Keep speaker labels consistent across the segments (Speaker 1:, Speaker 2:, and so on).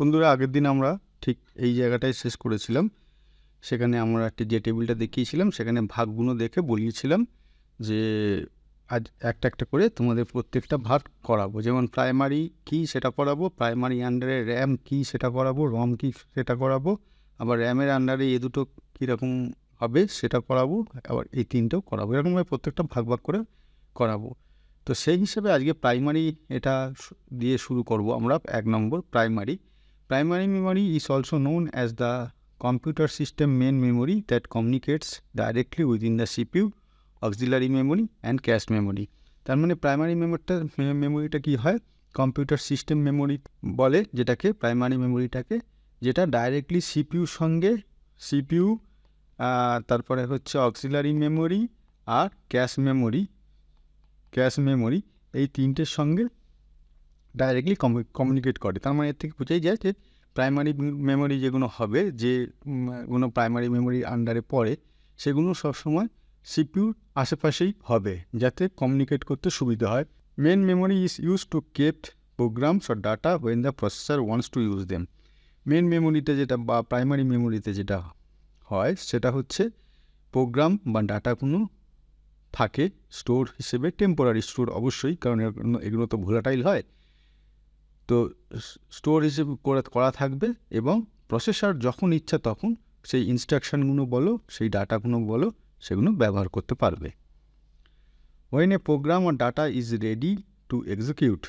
Speaker 1: বন্ধুরা আগের দিন আমরা ঠিক এই জায়গাটায় শেষ করেছিলাম সেখানে আমরা একটি যে টেবিলটা দেখিয়েছিলাম সেখানে ভাগগুলো দেখে বলিয়েছিলাম যে আজ একটা একটা করে তোমাদের প্রত্যেকটা ভাগ করাবো যেমন প্রাইমারি কি সেটা করাবো প্রাইমারি আন্ডারে র্যাম কি সেটা করাবো রম কি সেটা করাবো আবার র্যামের আন্ডারে এ দুটো কীরকম হবে সেটা করাবো আবার এই তিনটেও করাবো এরকমভাবে প্রত্যেকটা ভাগ ভাগ করে করাবো তো সেই হিসেবে আজকে প্রাইমারি এটা দিয়ে শুরু করব আমরা এক নম্বর primary Primary memory is also known as the computer system main memory that communicates directly within the CPU, auxiliary memory and cache memory. তার মানে প্রাইমারি মেমোরিটা মেমোরিটা কি হয় কম্পিউটার সিস্টেম মেমোরি বলে যেটাকে প্রাইমারি মেমোরিটাকে যেটা ডাইরেক্টলি সিপিউর সঙ্গে সিপিউ তারপরে হচ্ছে অক্সিলারি মেমোরি আর ক্যাশ মেমোরি ক্যাশ মেমোরি এই তিনটের সঙ্গে ডাইরেক্টলি কমিউনিকেট করে তার মানে এর থেকে বোঝাই যায় যে প্রাইমারি মেমোরি যেগুলো হবে যে কোনো প্রাইমারি মেমোরির আন্ডারে পড়ে সেগুলো সবসময় সিপিউর আশেপাশেই হবে যাতে কমিউনিকেট করতে সুবিধা হয় main memory is use to kept programs or data when the processor wants to use them main মেমোরিতে যেটা বা প্রাইমারি মেমোরিতে যেটা হয় সেটা হচ্ছে প্রোগ্রাম বা ডাটা কোনো থাকে স্টোর হিসেবে টেম্পোরারি স্টোর অবশ্যই কারণ এগুলো তো ভোলাটাইল হয় তো স্টোর হিসেবে করা থাকবে এবং প্রসেসর যখন ইচ্ছা তখন সেই ইনস্ট্রাকশানগুলো বলো সেই ডাটাগুলো বলো সেগুলো ব্যবহার করতে পারবে ওয়েন এ প্রোগ্রাম আর data is ready to execute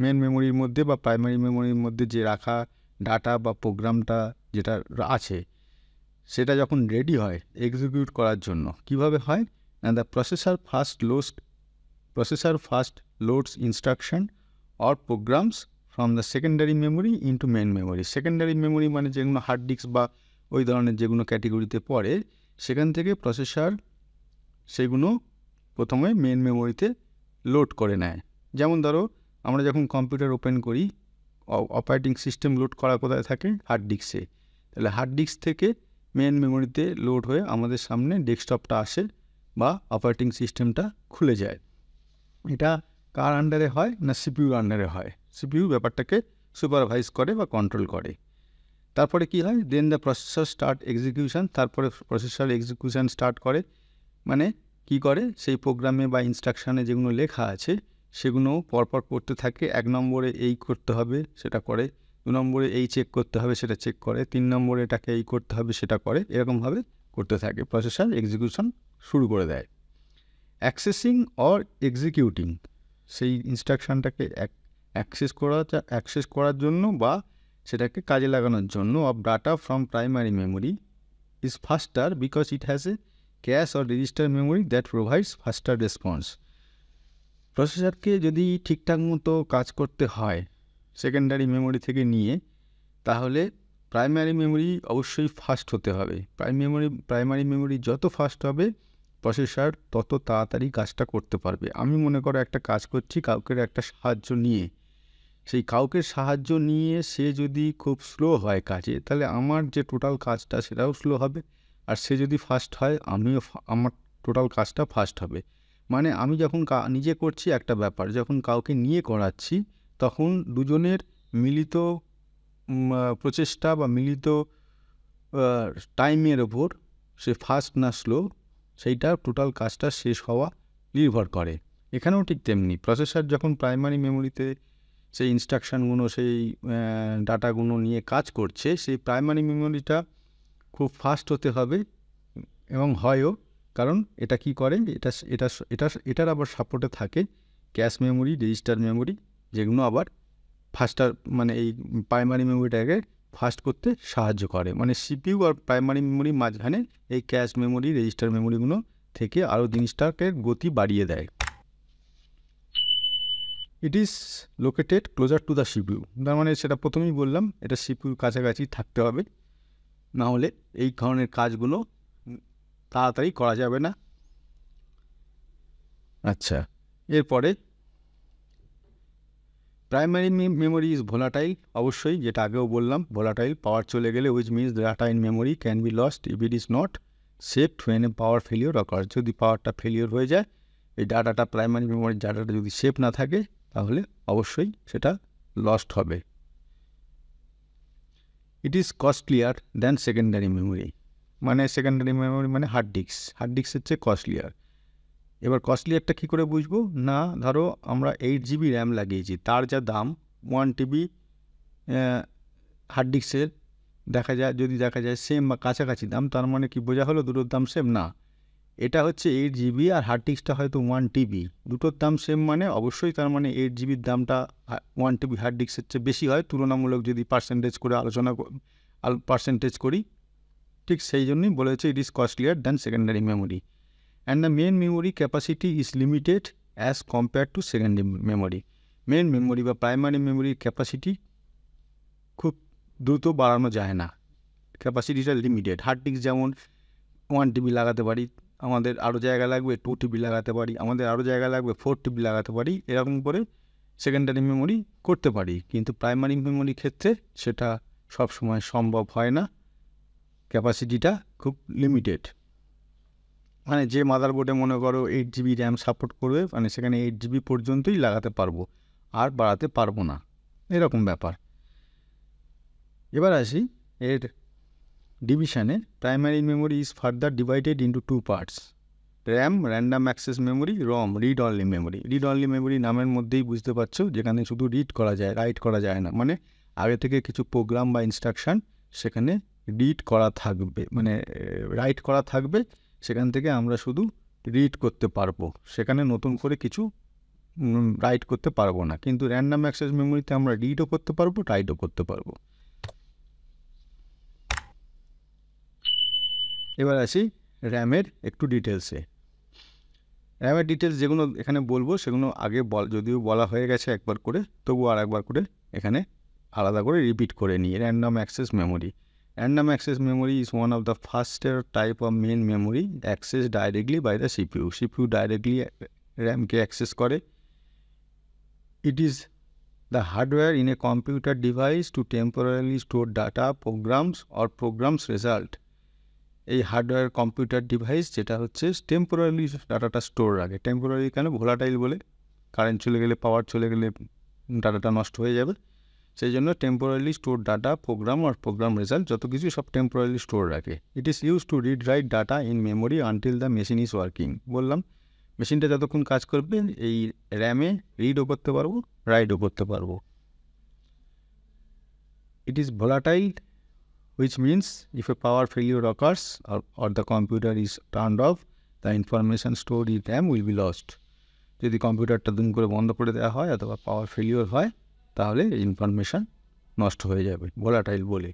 Speaker 1: main মেমোরির মধ্যে বা প্রাইমারি মেমোরির মধ্যে যে রাখা ডাটা বা প্রোগ্রামটা যেটা আছে সেটা যখন রেডি হয় এক্সিকিউট করার জন্য কিভাবে হয় and the processor first lost processor first loads instruction or programs from the secondary memory into main memory secondary memory মানে যেগুলো হার্ড ডিস্ক বা ওই ধরনের যেগুলো ক্যাটেগরিতে পড়ে সেখান থেকে প্রসেসর সেগুলো প্রথমে মেন মেমোরিতে লোড করে নেয় যেমন ধরো আমরা যখন কম্পিউটার ওপেন করি অপারেটিং সিস্টেম লোড করা কোথায় থাকে হার্ড ডিস্কে তাহলে হার্ড ডিস্ক থেকে মেন মেমোরিতে লোড হয়ে আমাদের সামনে ডেস্কটপটা আসে বা অপারেটিং সিস্টেমটা খুলে যায় এটা কার আন্ডারে হয় না সিপিউর আন্ডারে হয় সিপিউ ব্যাপারটাকে সুপারভাইজ করে বা কন্ট্রোল করে তারপরে কি হয় then the processor start execution তারপরে প্রসেসর এক্সিকিউশন স্টার্ট করে মানে কি করে সেই প্রোগ্রামে বা ইনস্ট্রাকশানে যেগুলো লেখা আছে সেগুলো পরপর করতে থাকে এক নম্বরে এই করতে হবে সেটা করে দু নম্বরে এই চেক করতে হবে সেটা চেক করে তিন নম্বরে এটাকে এই করতে হবে সেটা করে এরকমভাবে করতে থাকে প্রসেসর এক্সিকিউশন শুরু করে দেয় অ্যাক্সেসিং অর এক্সিকিউটিং সেই ইনস্ট্রাকশানটাকে অ্যাক্সেস করা অ্যাক্সেস করার জন্য বা সেটাকে কাজে লাগানোর জন্য of data from primary memory is faster because it has a cache or register memory that provides faster response প্রসেসরকে যদি ঠিকঠাক মতো কাজ করতে হয় সেকেন্ডারি মেমোরি থেকে নিয়ে তাহলে প্রাইমারি মেমোরি অবশ্যই ফাস্ট হতে হবে প্রাইম মেমোরি প্রাইমারি মেমোরি যত ফাস্ট হবে প্রসেসার তত তাড়াতাড়ি কাজটা করতে পারবে আমি মনে করো একটা কাজ করছি কাউকে একটা সাহায্য নিয়ে সেই কাউকে সাহায্য নিয়ে সে যদি খুব স্লো হয় কাজে তাহলে আমার যে টোটাল কাজটা সেটাও স্লো হবে আর সে যদি ফাস্ট হয় আমিও আমার টোটাল কাজটা ফাস্ট হবে মানে আমি যখন নিজে করছি একটা ব্যাপার যখন কাউকে নিয়ে করাচ্ছি তখন দুজনের মিলিত প্রচেষ্টা বা মিলিত টাইমের ওপর সে ফাস্ট না স্লো সেইটা টোটাল কাজটা শেষ হওয়া নির্ভর করে এখানেও ঠিক তেমনি প্রসেসর যখন প্রাইমারি মেমোরিতে সেই ইনস্ট্রাকশানগুলো সেই ডাটাগুলো নিয়ে কাজ করছে সেই প্রাইমারি মেমোরিটা খুব ফাস্ট হতে হবে এবং হয়ও কারণ এটা কি করে এটা এটা এটা এটার আবার সাপোর্টে থাকে ক্যাশ মেমোরি রেজিস্টার মেমোরি যেগুলো আবার ফাস্টার মানে এই প্রাইমারি মেমোরিটাকে ফাস্ট করতে সাহায্য করে মানে সিপিউ আর প্রাইমারি মেমোরির মাঝখানে এই ক্যাশ মেমোরি রেজিস্টার মেমোরিগুলো থেকে আরও জিনিসটাকে গতি বাড়িয়ে দেয় it is located closer to the CPU তার মানে সেটা প্রথমেই বললাম এটা সিপিউর কাছাকাছি থাকতে হবে না হলে এই ধরনের কাজগুলো তাড়াতাড়ি করা যাবে না আচ্ছা এরপরে প্রাইমারি মেমোরি ইজ ভোলাটাইল অবশ্যই যেটা আগেও বললাম ভোলাটাইল পাওয়ার চলে গেলে which means data in memory can be lost if it is not saved when a power failure occur যদি পাওয়ারটা ফেলিওর হয়ে যায় এই ডাটাটা প্রাইমারি মেমোরির ডাটাটা যদি সেফ না থাকে তাহলে অবশ্যই সেটা লস্ট হবে it is costlier than secondary memory মানে সেকেন্ডারি মেমোরি মানে হার্ড ডিস্ক হার্ড ডিস্কের চেয়ে কস্টলিয়ার এবার কস্টলি একটা কী করে বুঝবো না ধরো আমরা এইট জিবি র্যাম লাগিয়েছি তার যা দাম ওয়ান টিবি হার্ড ডিস্কের দেখা যায় যদি দেখা যায় সেম বা কাছাকাছি দাম তার মানে কি বোঝা হলো দুটোর দাম সেম না এটা হচ্ছে এইট জিবি আর হার্ড ডিস্কটা হয়তো ওয়ান টিবি দুটোর দাম সেম মানে অবশ্যই তার মানে এইট জিবির দামটা ওয়ান টিবি হার্ড ডিস্কের চেয়ে বেশি হয় তুলনামূলক যদি পার্সেন্টেজ করে আলোচনা পার্সেন্টেজ করি ঠিক সেই জন্যই বলেছে it is costlier than secondary memory and the main memory capacity is limited as compared to secondary memory. Main memory বা প্রাইমারি মেমোরির ক্যাপাসিটি খুব দ্রুত বাড়ানো যায় না ক্যাপাসিটিটা লিমিটেড হার্ড ডিস্ক যেমন ওয়ান টিবি লাগাতে পারি আমাদের আরও জায়গা লাগবে টু টিবি লাগাতে পারি আমাদের আরও জায়গা লাগবে ফোর টিবি লাগাতে পারি এরকম করে সেকেন্ডারি মেমোরি করতে পারি কিন্তু প্রাইমারি মেমোরির ক্ষেত্রে সেটা সবসময় সম্ভব হয় না ক্যাপাসিটিটা খুব লিমিটেড মানে যে মাদারবোর্ডে মনে করো এইট জিবি র্যাম সাপোর্ট করবে মানে সেখানে এইট জিবি পর্যন্তই লাগাতে পারবো আর বাড়াতে পারবো না এরকম ব্যাপার এবার আসি এর ডিভিশনে primary memory is further divided into two parts RAM random access memory ROM read only memory read only memory নামের মধ্যেই বুঝতে পারছো যেখানে শুধু রিড করা যায় রাইট করা যায় না মানে আগে থেকে কিছু প্রোগ্রাম বা ইনস্ট্রাকশান সেখানে রিড করা থাকবে মানে রাইট করা থাকবে সেখান থেকে আমরা শুধু রিড করতে পারবো সেখানে নতুন করে কিছু রাইট করতে পারবো না কিন্তু র্যান্ডাম অ্যাক্সেস মেমোরিতে আমরা রিডও করতে পারবো রাইটও করতে পারবো এবার আসি র্যামের একটু ডিটেলসে র্যামের ডিটেলস যেগুলো এখানে বলবো সেগুলো আগে বল যদিও বলা হয়ে গেছে একবার করে তবু আর একবার করে এখানে আলাদা করে রিপিট করে নিই random access memory Random access memory is one of the faster type of main memory accessed directly by the CPU. CPU directly ram ke access kore. It is the hardware in a computer device to temporarily store data, programs or programs result. এই hardware computer device যেটা হচ্ছে temporary ডাটাটা store রাখে temporary কেন volatile বলে current চলে গেলে পাওয়ার চলে গেলে ডাটাটা নষ্ট হয়ে যাবে সেই জন্য টেম্পোরারিলি স্টোর ডাটা প্রোগ্রাম আর প্রোগ্রাম রেজাল্ট যত কিছু সব টেম্পোরারিলি স্টোর রাখে it is use to read write data in memory until the machine is working বললাম মেশিনটা যতক্ষণ কাজ করবে এই র্যামে রিডও করতে পারবো রাইডও করতে পারবো it is volatile which means if a power failure occurs or the computer is turn off the information store stored RAM will be lost যদি কম্পিউটারটা দুম করে বন্ধ করে দেওয়া হয় অথবা পাওয়ার ফেলিওর হয় তাহলে ইনফরমেশান নষ্ট হয়ে যাবে ভোলাটাইল বলে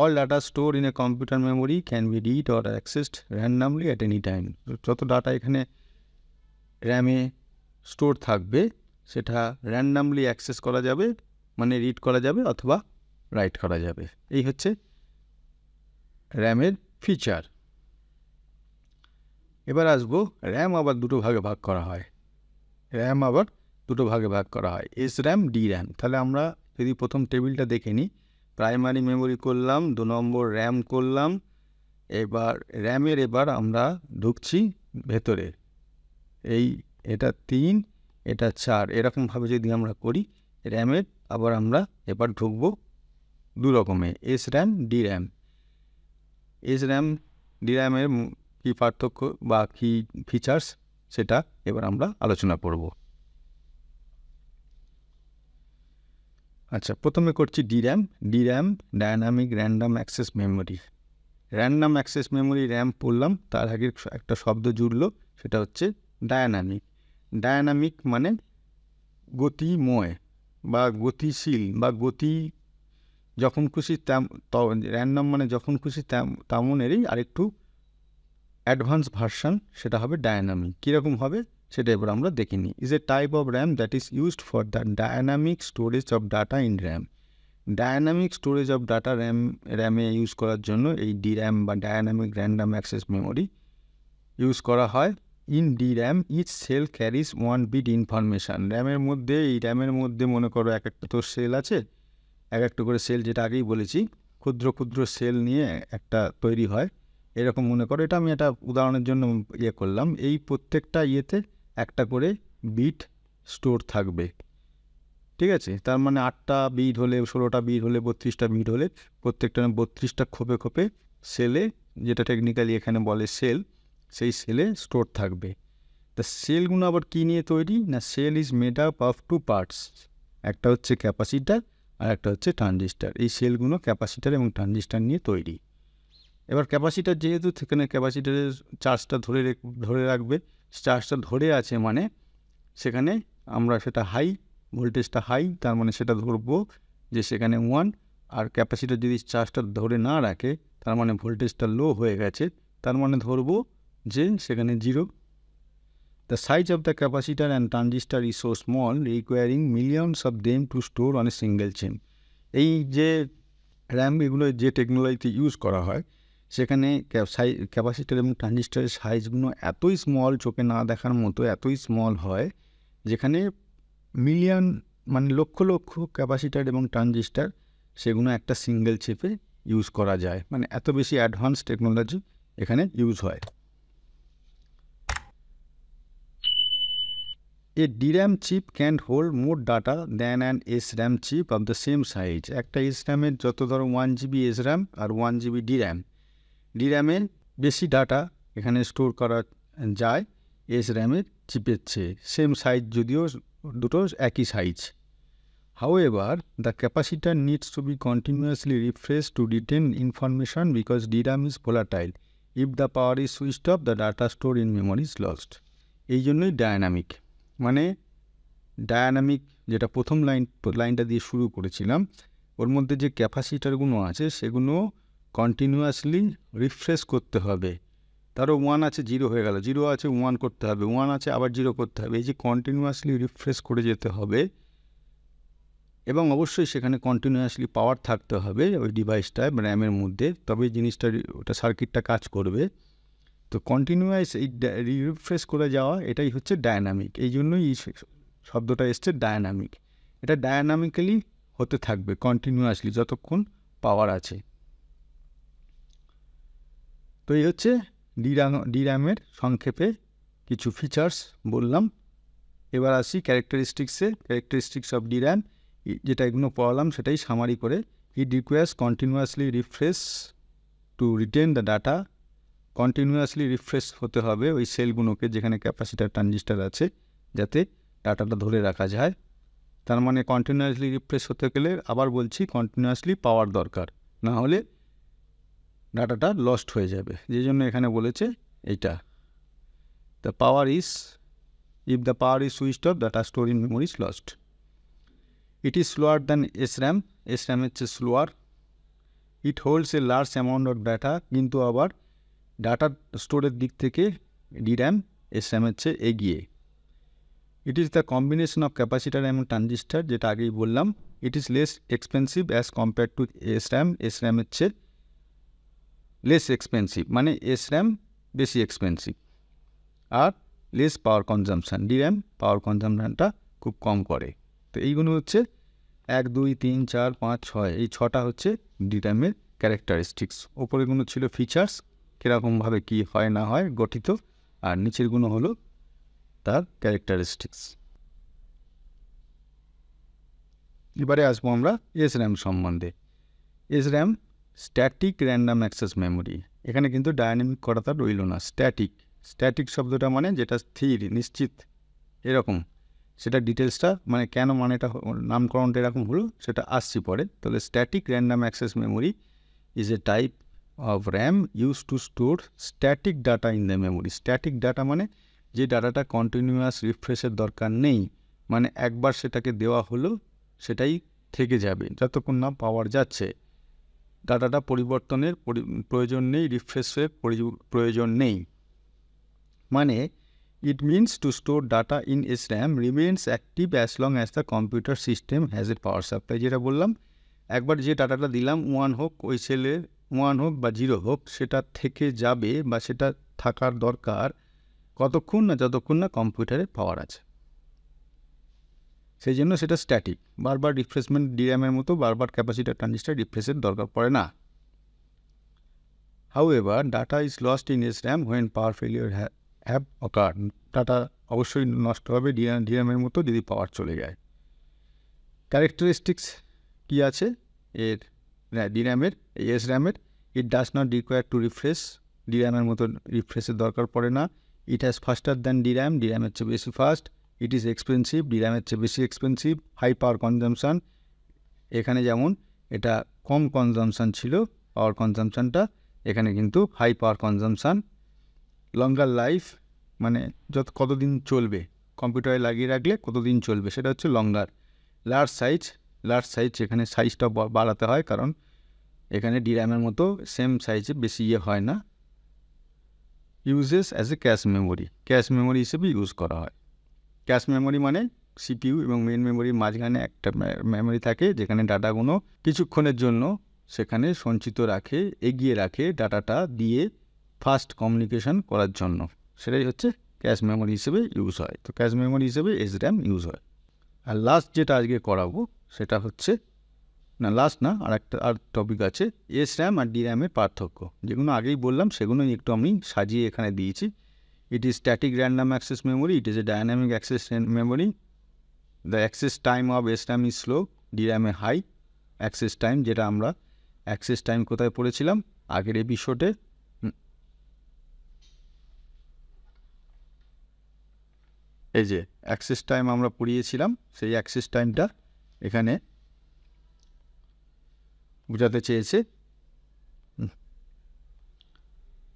Speaker 1: all data store in a computer memory can be read or accessed randomly at any time যত ডাটা এখানে র্যামে স্টোর থাকবে সেটা র্যান্ডামলি অ্যাক্সেস করা যাবে মানে রিড করা যাবে অথবা রাইট করা যাবে এই হচ্ছে র্যামের ফিচার এবার আসবো র্যাম আবার দুটো ভাগে ভাগ করা হয় র্যাম আবার দুটো ভাগে ভাগ করা হয় এস র্যাম ডি র্যাম তাহলে আমরা যদি প্রথম টেবিলটা দেখে নিই প্রাইমারি মেমোরি করলাম দু নম্বর র্যাম করলাম এবার র্যামের এবার আমরা ঢুকছি ভেতরে এই এটা তিন এটা চার এরকমভাবে যদি আমরা করি র্যামের আবার আমরা এবার ঢুকবো দু রকমে S RAM D RAM S RAM D র্যামের কী পার্থক্য বা কী ফিচার্স সেটা এবার আমরা আলোচনা করবো আচ্ছা প্রথমে করছি D RAM dynamic random access memory random access memory RAM পড়লাম তার আগে একটা শব্দ জুড়লো সেটা হচ্ছে ডায়নামিক ডায়নামিক মানে গতিময় বা গতিশীল বা গতি যখন খুশি র্যান্ডাম মানে যখন খুশি তেমন এরই আরেকটু অ্যাডভান্স ভার্সান সেটা হবে ডায়নামিক কীরকম হবে সেটা এবার আমরা দেখিনি is a type of RAM that is used for the dynamic storage of data in RAM dynamic storage of data RAM র্যামে ইউজ করার জন্য এই ডি র্যাম বা dynamic random access memory use করা হয় in D RAM each cell carries one bit information র্যামের মধ্যে এই র্যামের মধ্যে মনে করো এক একটা তো সেল আছে এক একটা করে সেল যেটা আগেই বলেছি ক্ষুদ্র ক্ষুদ্র সেল নিয়ে একটা তৈরি হয় এরকম মনে করো এটা আমি একটা উদাহরণের জন্য ইয়ে করলাম এই প্রত্যেকটা ইয়েতে একটা করে বিট স্টোর থাকবে ঠিক আছে তার মানে আটটা বিট হলে ষোলোটা বিট হলে বত্রিশটা বিট হলে প্রত্যেকটা বত্রিশটা খোপে খোপে সেলে যেটা টেকনিক্যালি এখানে বলে সেল সেই সেলে স্টোর থাকবে তা সেলগুলো আবার কী নিয়ে তৈরি না cell is made up of two parts একটা হচ্ছে ক্যাপাসিটার আর একটা হচ্ছে ট্রানজিস্টার এই সেলগুলো ক্যাপাসিটার এবং ট্রানজিস্টার নিয়ে তৈরি এবার ক্যাপাসিটার যেহেতু সেখানে ক্যাপাসিটারের চার্জটা ধরে ধরে রাখবে চার্জটা ধরে আছে মানে সেখানে আমরা সেটা হাই ভোল্টেজটা হাই তার মানে সেটা ধরবো যে সেখানে ওয়ান আর ক্যাপাসিটার যদি চার্জটা ধরে না রাখে তার মানে ভোল্টেজটা লো হয়ে গেছে তার মানে ধরবো যে সেখানে zero the size of the capacitor and transistor is so small requiring millions of them to store on a single chain এই যে র্যাম এগুলো যে টেকনোলজিতে ইউজ করা হয় সেখানে ক্যাপাসিটার এবং ট্রানজিস্টারের সাইজগুলো এতই স্মল চোখে না দেখার মতো এতই স্মল হয় যেখানে মিলিয়ন মানে লক্ষ লক্ষ ক্যাপাসিটার এবং ট্রানজিস্টার সেগুলো একটা সিঙ্গেল চিপে ইউজ করা যায় মানে এত বেশি অ্যাডভান্স টেকনোলজি এখানে ইউজ হয় a RAM chip can hold more data than and S RAM chip of the same size একটা এস র্যামের যত ধরো ওয়ান জিবি এস র্যাম আর জিবি ডি র্যাম ডিরামে বেশি ডাটা এখানে স্টোর করা যায় এস র্যামের চিপের চেয়ে সেম সাইজ যদিও দুটো একই size however the capacitor needs to be continuously refresh to retain information because D DRAM is volatile if the power is switched off the data store in memory lost এই জন্যই dynamic মানে dynamic যেটা প্রথম line লাইনটা দিয়ে শুরু করেছিলাম ওর মধ্যে যে ক্যাপাসিটারগুলো আছে সেগুলো কন্টিনিউয়াসলি রিফ্রেশ করতে হবে তারও ওয়ান আছে জিরো হয়ে গেল জিরো আছে ওয়ান করতে হবে ওয়ান আছে আবার জিরো করতে হবে এই যে কন্টিনিউয়াসলি রিফ্রেশ করে যেতে হবে এবং অবশ্যই সেখানে কন্টিনিউয়াসলি পাওয়ার থাকতে হবে ওই ডিভাইসটা র্যামের মধ্যে তবে জিনিসটা ওটা সার্কিটটা কাজ করবে তো কন্টিনিউয়াস এই রিফ্রেশ করে যাওয়া এটাই হচ্ছে ডায়নামিক এই জন্যই শব্দটা এসছে ডায়নামিক এটা ডায়নামিক্যালি হতে থাকবে কন্টিনিউয়াসলি যতক্ষণ পাওয়ার আছে তো এই হচ্ছে ডিরাম ডিরামের সংক্ষেপে কিছু ফিচার্স বললাম এবার আসি ক্যারেক্টারিস্টিক্সে ক্যারেক্টারিস্টিক্স অফ ডিরাম যেটা এগুলো পড়ালাম সেটাই সামারি করে it requires continuously refresh to retain the data continuously refresh হতে হবে ওই সেলগুলোকে যেখানে ক্যাপাসিটার ট্রানজিস্টার আছে যাতে ডাটাটা ধরে রাখা যায় তার মানে কন্টিনিউয়াসলি রিফ্রেশ হতে গেলে আবার বলছি কন্টিনিউয়াসলি পাওয়ার দরকার না হলে ডাটাটা লস্ট হয়ে যাবে যে জন্য এখানে বলেছে এইটা the power is if the power is switched off data store in memory is lost it is slower than S RAM S RAM হচ্ছে slower it holds a large amount of data কিন্তু আবার data স্টোরের দিক থেকে D RAM S RAM হচ্ছে এগিয়ে it is the combination of capacitor এবং transistor যেটা আগেই বললাম it is less expensive as compare to S RAM S RAM হচ্ছে লেস এক্সপেন্সিভ মানে এস র্যাম বেশি এক্সপেন্সিভ আর less power consumption D RAM power কনজামশানটা খুব কম করে তো এইগুলো হচ্ছে এক দুই তিন চার পাঁচ ছয় এই ছটা হচ্ছে ডি র্যামের ক্যারেক্টারিস্টিক্স ওপরেগুলো ছিল ফিচার্স কীরকমভাবে কি হয় না হয় গঠিত আর নিচেরগুলো হলো তার ক্যারেক্টারিস্টিক্স এবারে আসবো আমরা এস র্যাম সম্বন্ধে S RAM static random access memory এখানে কিন্তু ডায়নামিক করাটা রইল না স্ট্যাটিক স্ট্যাটিক শব্দটা মানে যেটা স্থির নিশ্চিত এরকম সেটা ডিটেলসটা মানে কেন মানেটা নামকরণটা এরকম হলো সেটা আসছি পরে তাহলে static random access memory is a type of RAM use to store static data in the memory static data মানে যে ডাটাটা কন্টিনিউয়াস রিফ্রেশের দরকার নেই মানে একবার সেটাকে দেওয়া হলো সেটাই থেকে যাবে যতক্ষণ না পাওয়ার যাচ্ছে ডাটাটা পরিবর্তনের প্রয়োজন নেই রিফ্রেশের প্রয়োজন নেই মানে it means to store data in S RAM remains active as long as the computer system has a power supply যেটা বললাম একবার যে ডাটাটা দিলাম ওয়ান হোক ওই সেলের ওয়ান হোক বা জিরো হোক সেটা থেকে যাবে বা সেটা থাকার দরকার কতক্ষণ না যতক্ষণ না কম্পিউটারে পাওয়ার আছে সেই জন্য সেটা স্ট্যাটিক বারবার রিফ্রেশমেন্ট ডিএমের মতো বারবার ক্যাপাসিটার ট্রানজিস্টার রিফ্রেশের দরকার পড়ে না ever data is lost in S RAM when power failure have occur data অবশ্যই নষ্ট হবে ডিরাম ডিএমের মতো যদি পাওয়ার চলে যায় ক্যারেক্টারিস্টিক্স কী আছে এর ডিরামের এস র্যামের it does not require to refresh ডিরামের মতো রিফ্রেশের দরকার পড়ে না it has faster than DRAM ডিরামের হচ্ছে বেশি ফাস্ট ইট ইজ এক্সপেন্সিভ ডিরামের চেয়ে বেশি এক্সপেন্সিভ হাই পাওয়ার কনজামশান এখানে যেমন এটা কম কনজামশান ছিল পাওয়ার কনজামশানটা এখানে কিন্তু high power consumption longer life মানে যত কতদিন চলবে কম্পিউটারে লাগিয়ে রাখলে কতদিন চলবে সেটা হচ্ছে longer large size large size এখানে সাইজটা বাড়াতে হয় কারণ এখানে ডিরামের মতো সেম সাইজে বেশি ইয়ে হয় না uses as a cache memory cache memory হিসেবে ইউজ করা হয় ক্যাশ মেমোরি মানে সিপিউ এবং মেন মেমোরির মাঝখানে একটা মেমোরি থাকে যেখানে ডাটাগুলো কিছুক্ষণের জন্য সেখানে সঞ্চিত রাখে এগিয়ে রাখে ডাটাটা দিয়ে ফাস্ট কমিউনিকেশন করার জন্য সেটাই হচ্ছে ক্যাশ মেমোরি হিসেবে ইউজ হয় তো ক্যাশ মেমোরি হিসেবে এস র্যাম ইউজ হয় আর লাস্ট যেটা আজকে করাবো সেটা হচ্ছে না লাস্ট না আর একটা আর টপিক আছে এস র্যাম আর ডি র্যামের পার্থক্য যেগুলো আগেই বললাম সেগুলোই একটু আমি সাজিয়ে এখানে দিয়েছি it is static random access memory, it is a dynamic access memory. The access time of SRAM is slow, DRAM is high. Access access time যেটা আমরা অ্যাক্সেস টাইম কোথায় পড়েছিলাম আগের এপিসোডে এই যে অ্যাক্সেস টাইম আমরা পড়িয়েছিলাম সেই অ্যাক্সেস টাইমটা এখানে বোঝাতে চেয়েছে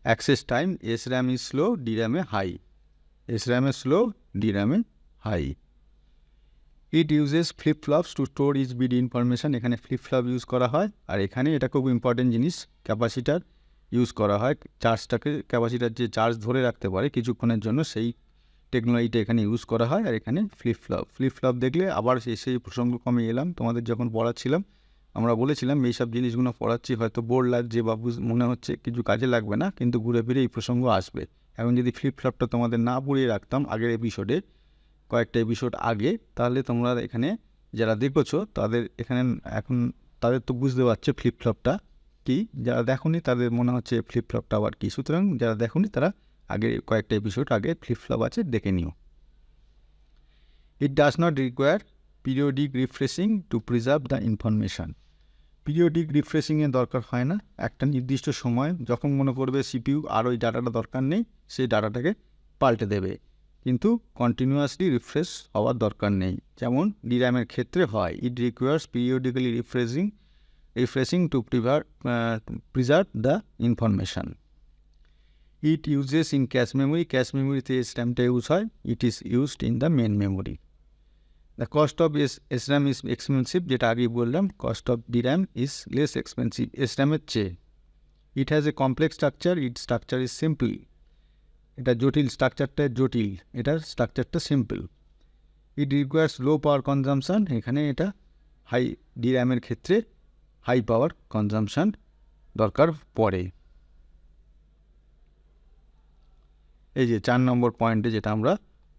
Speaker 1: access time S RAM is slow D is high S is slow D র্যামে high it uses flip flops to store is bit information এখানে ফ্লিপ ফ্লপ ইউজ করা হয় আর এখানে এটা খুব ইম্পর্টেন্ট জিনিস ক্যাপাসিটার ইউজ করা হয় চার্জটাকে ক্যাপাসিটার যে চার্জ ধরে রাখতে পারে কিছুক্ষণের জন্য সেই টেকনোলজিটা এখানে ইউজ করা হয় আর এখানে ফ্লিপ ফ্লপ ফ্লিপ ফ্লপ দেখলে আবার সেই সেই প্রসঙ্গ কমে এলাম তোমাদের যখন পড়াচ্ছিলাম আমরা বলেছিলাম এইসব জিনিসগুলো পড়াচ্ছি হয়তো বোর লাগছে বা মনে হচ্ছে কিছু কাজে লাগবে না কিন্তু ঘুরে ফিরে এই প্রসঙ্গ আসবে এখন যদি ফ্লিপফ্লপটা তোমাদের না পড়িয়ে রাখতাম আগের এপিসোডে কয়েকটা এপিসোড আগে তাহলে তোমরা এখানে যারা দেখেছ তাদের এখানে এখন তাদের তো বুঝতে পারছে ফ্লিপফ্লপটা কি যারা দেখনি তাদের মনে হচ্ছে ফ্লিপফ্লপটা আবার কি সুতরাং যারা দেখনি তারা আগে কয়েকটা এপিসোড আগে ফ্লিপফ্লপ আছে দেখে নিও it does not require periodic refreshing to preserve the information periodic রিফ্রেশিংয়ের দরকার হয় না একটা নির্দিষ্ট সময় যখন মনে করবে সিপিইউ আর ওই ডাটাটা দরকার নেই সেই ডাটাটাকে পাল্টে দেবে কিন্তু কন্টিনিউয়াসলি রিফ্রেশ হওয়ার দরকার নেই যেমন ডিরামের ক্ষেত্রে হয় it requires periodically refreshing refreshing to প্রিভার preserve the information it uses in cache memory cache মেমোরিতে স্ট্যাম্পটা ইউজ হয় it is used in the main memory the cost of S RAM is expensive যেটা আগেই বললাম cost of D RAM is less expensive S র্যামের চেয়ে it has a complex structure it structure is simple এটা জটিল স্ট্রাকচারটা জটিল এটার স্ট্রাকচারটা simple it requires low power consumption এখানে এটা হাই ডি র্যামের ক্ষেত্রে হাই পাওয়ার কনজামশান দরকার পড়ে এই যে চার নম্বর পয়েন্টে যেটা আমরা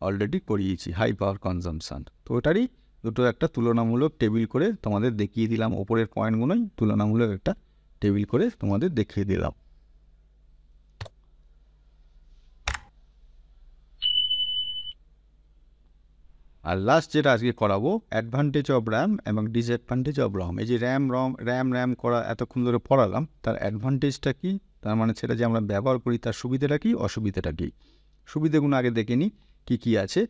Speaker 1: অলরেডি করিয়েছি হাই পাওয়ার কনজামশান তো ওটারই দুটো একটা তুলনামূলক টেবিল করে তোমাদের দেখিয়ে দিলাম ওপরের পয়েন্টগুলোই তুলনামূলক একটা টেবিল করে তোমাদের দেখিয়ে দিলাম আর লাস্ট যেটা আজকে করাবো অ্যাডভান্টেজ অফ র্যাম এবং ডিসঅ্যাডভান্টেজ অফ রম এই যে র্যাম রম র্যাম র্যাম করা এতক্ষণ ধরে পড়ালাম তার অ্যাডভান্টেজটা কী তার মানে সেটা যে আমরা ব্যবহার করি তার সুবিধাটা কী অসুবিধাটা কী সুবিধেগুলো আগে দেখে নিই কী কী আছে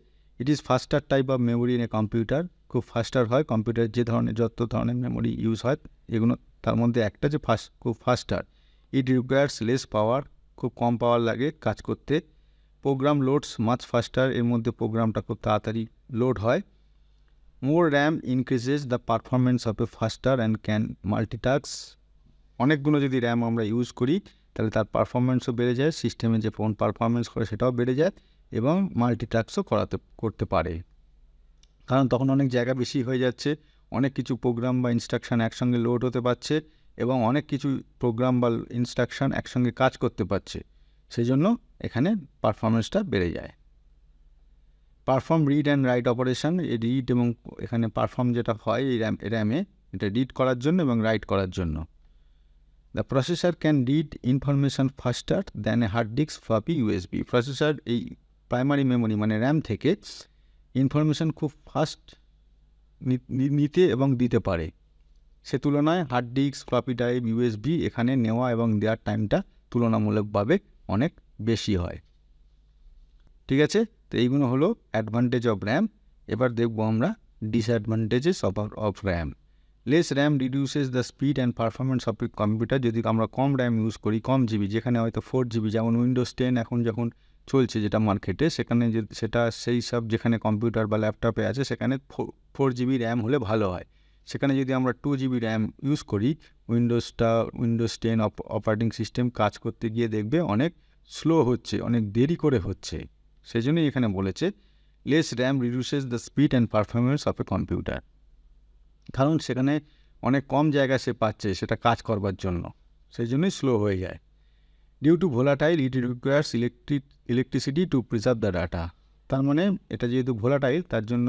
Speaker 1: it is faster type of memory in a computer খুব ফাস্টার হয় কম্পিউটার যে ধরনের যত ধরনের মেমোরি ইউজ হয় এগুলো তার মধ্যে একটা যে ফাস্ট খুব ফাস্টার ইট রিকোয়ার্স লেস পাওয়ার খুব কম পাওয়ার লাগে কাজ করতে প্রোগ্রাম লোডস মাছ ফাস্টার এর মধ্যে প্রোগ্রামটা খুব তাড়াতাড়ি লোড হয় more RAM increases the performance of a faster and can multitask অনেকগুলো যদি র্যাম আমরা ইউজ করি তাহলে তার পারফরমেন্সও বেড়ে যায় সিস্টেমে যে ফোন পারফরমেন্স করে সেটাও বেড়ে যায় এবং মাল্টিটাস্কও করাতে করতে পারে কারণ তখন অনেক জায়গা বেশি হয়ে যাচ্ছে অনেক কিছু প্রোগ্রাম বা ইনস্ট্রাকশান একসঙ্গে লোড হতে পারছে এবং অনেক কিছু প্রোগ্রাম বা ইনস্ট্রাকশান একসঙ্গে কাজ করতে পারছে সেই জন্য এখানে পারফরমেন্সটা বেড়ে যায় perform read and write operation এই রিড এবং এখানে পারফর্ম যেটা হয় এই র্যাম র্যামে এটা রিড করার জন্য এবং রাইট করার জন্য the processor can read information faster than a hard disk ফাপি ইউএসবি প্রসেসার এই প্রাইমারি মেমোরি মানে র্যাম থেকে ইনফরমেশান খুব ফাস্ট নিতে এবং দিতে পারে সে তুলনায় hard disk floppy drive USB এখানে নেওয়া এবং দেওয়ার টাইমটা তুলনামূলকভাবে অনেক বেশি হয় ঠিক আছে তো এইগুলো হলো অ্যাডভান্টেজ অফ র্যাম এবার দেখবো আমরা disadvantages of of RAM less RAM reduces the speed and performance of computer যদি আমরা কম র্যাম ইউজ করি কম জিবি যেখানে হয়তো ফোর জিবি যেমন উইন্ডোজ টেন এখন যখন চলছে যেটা মার্কেটে সেখানে যে সেটা সেই সব যেখানে কম্পিউটার বা ল্যাপটপে আছে সেখানে ফোর জিবি র্যাম হলে ভালো হয় সেখানে যদি আমরা টু জিবি র্যাম ইউজ করি উইন্ডোজটা উইন্ডোজ টেন অপারেটিং সিস্টেম কাজ করতে গিয়ে দেখবে অনেক স্লো হচ্ছে অনেক দেরি করে হচ্ছে সেই জন্যই এখানে বলেছে less RAM reduces the speed and performance of a computer কারণ সেখানে অনেক কম জায়গা সে পাচ্ছে সেটা কাজ করবার জন্য সেই জন্যই স্লো হয়ে যায় due to volatile it requires electric electricity to preserve the data তার মানে এটা যেহেতু ভোলাটাইল তার জন্য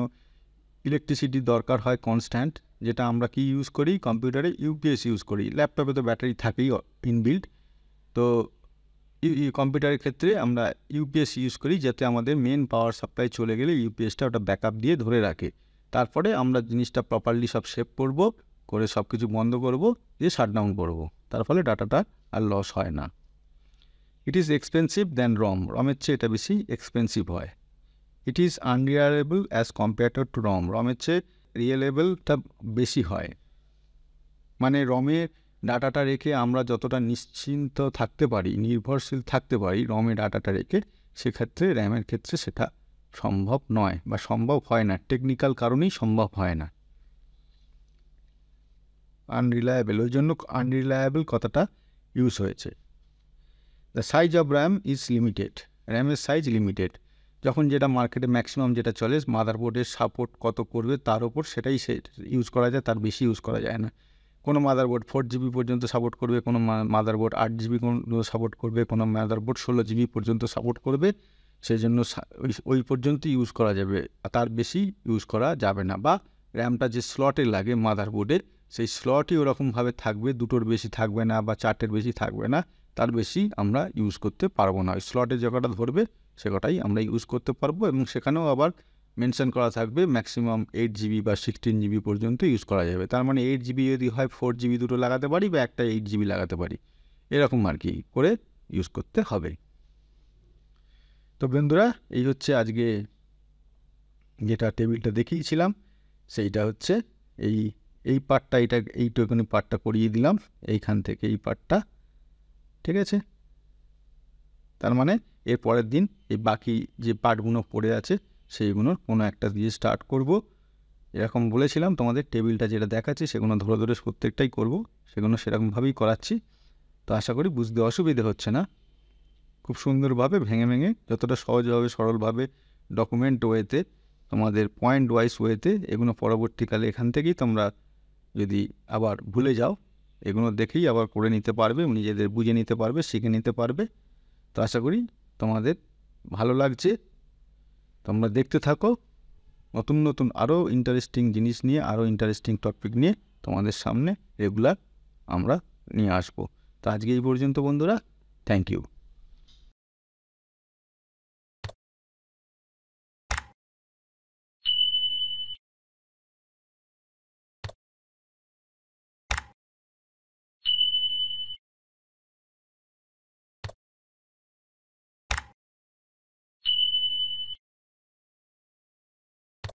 Speaker 1: ইলেকট্রিসিটি দরকার হয় কনস্ট্যান্ট যেটা আমরা কি ইউজ করি কম্পিউটারে ইউপিএস ইউজ করি ল্যাপটপে তো ব্যাটারি থাকেই ইনবিল্ড তো কম্পিউটারের ক্ষেত্রে আমরা ইউপিএস ইউজ করি যাতে আমাদের মেন পাওয়ার সাপ্লাই চলে গেলে ইউপিএসটা ওটা ব্যাকআপ দিয়ে ধরে রাখে তারপরে আমরা জিনিসটা প্রপারলি সব সেভ করব করে সব কিছু বন্ধ করব দিয়ে শাটডাউন করব তার ফলে ডাটাটা আর লস হয় না ইট ইজ এক্সপেন্সিভ দেন রম রমের চেয়ে এটা বেশি এক্সপেন্সিভ হয় it is unreliable as compare to ROM রমের চেয়ে রিয়েলেবলটা বেশি হয় মানে রমের ডাটাটা রেখে আমরা যতটা নিশ্চিন্ত থাকতে পারি নির্ভরশীল থাকতে পারি রমে ডাটাটা রেখে সেক্ষেত্রে র্যামের ক্ষেত্রে সেটা সম্ভব নয় বা সম্ভব হয় না টেকনিক্যাল কারণেই সম্ভব হয় না আনরিলায়েবল ওই জন্য আনরিলায়েবল কথাটা ইউজ হয়েছে the size of RAM is limited র্যামের সাইজ লিমিটেড যখন যেটা মার্কেটে ম্যাক্সিমাম যেটা চলে মাদারবোর্ডের সাপোর্ট কত করবে তার উপর সেটাই সে ইউজ করা যায় তার বেশি ইউজ করা যায় না কোনো মাদারবোর্ড ফোর জিবি পর্যন্ত সাপোর্ট করবে কোনো মাদারবোর্ড আট জিবি সাপোর্ট করবে কোনো মাদারবোর্ড ষোলো জিবি পর্যন্ত সাপোর্ট করবে সেই জন্য ওই পর্যন্ত ইউজ করা যাবে তার বেশি ইউজ করা যাবে না বা র্যামটা যে স্লটে লাগে মাদারবোর্ডের সেই স্লটই ওরকমভাবে থাকবে দুটোর বেশি থাকবে না বা চারটের বেশি থাকবে না তার বেশি আমরা ইউজ করতে পারবো না স্লটে যে কটা ধরবে সে কটাই আমরা ইউজ করতে পারবো এবং সেখানেও আবার মেনশন করা থাকবে ম্যাক্সিমাম এইট জিবি বা সিক্সটিন জিবি পর্যন্ত ইউজ করা যাবে তার মানে এইট জিবি যদি হয় ফোর জিবি দুটো লাগাতে পারি বা একটা এইট জিবি লাগাতে পারি এরকম আর কি করে ইউজ করতে হবে তো বন্ধুরা এই হচ্ছে আজকে যেটা টেবিলটা দেখিয়েছিলাম সেইটা হচ্ছে এই এই পার্টটা এটা এই টোকেনের পার্টটা করিয়ে দিলাম এইখান থেকে এই পার্টটা ঠিক আছে তার মানে এর পরের দিন এই বাকি যে পার্টগুলো পড়ে আছে সেইগুলোর কোনো একটা দিয়ে স্টার্ট করব এরকম বলেছিলাম তোমাদের টেবিলটা যেটা দেখাচ্ছি সেগুলো ধরে ধরে প্রত্যেকটাই করব সেগুলো সেরকমভাবেই করাচ্ছি তো আশা করি বুঝতে অসুবিধে হচ্ছে না খুব সুন্দরভাবে ভেঙে ভেঙে যতটা সহজভাবে সরলভাবে ডকুমেন্ট ওয়েতে তোমাদের পয়েন্ট ওয়াইজ ওয়েতে এগুলো পরবর্তীকালে এখান থেকেই তোমরা যদি আবার ভুলে যাও এগুলো দেখেই আবার করে নিতে পারবে নিজেদের বুঝে নিতে পারবে শিখে নিতে পারবে তো আশা করি তোমাদের ভালো লাগছে তোমরা দেখতে থাকো নতুন নতুন আরও ইন্টারেস্টিং জিনিস নিয়ে আরও ইন্টারেস্টিং টপিক নিয়ে তোমাদের সামনে রেগুলার আমরা নিয়ে আসবো তো আজকে এই পর্যন্ত বন্ধুরা থ্যাংক ইউ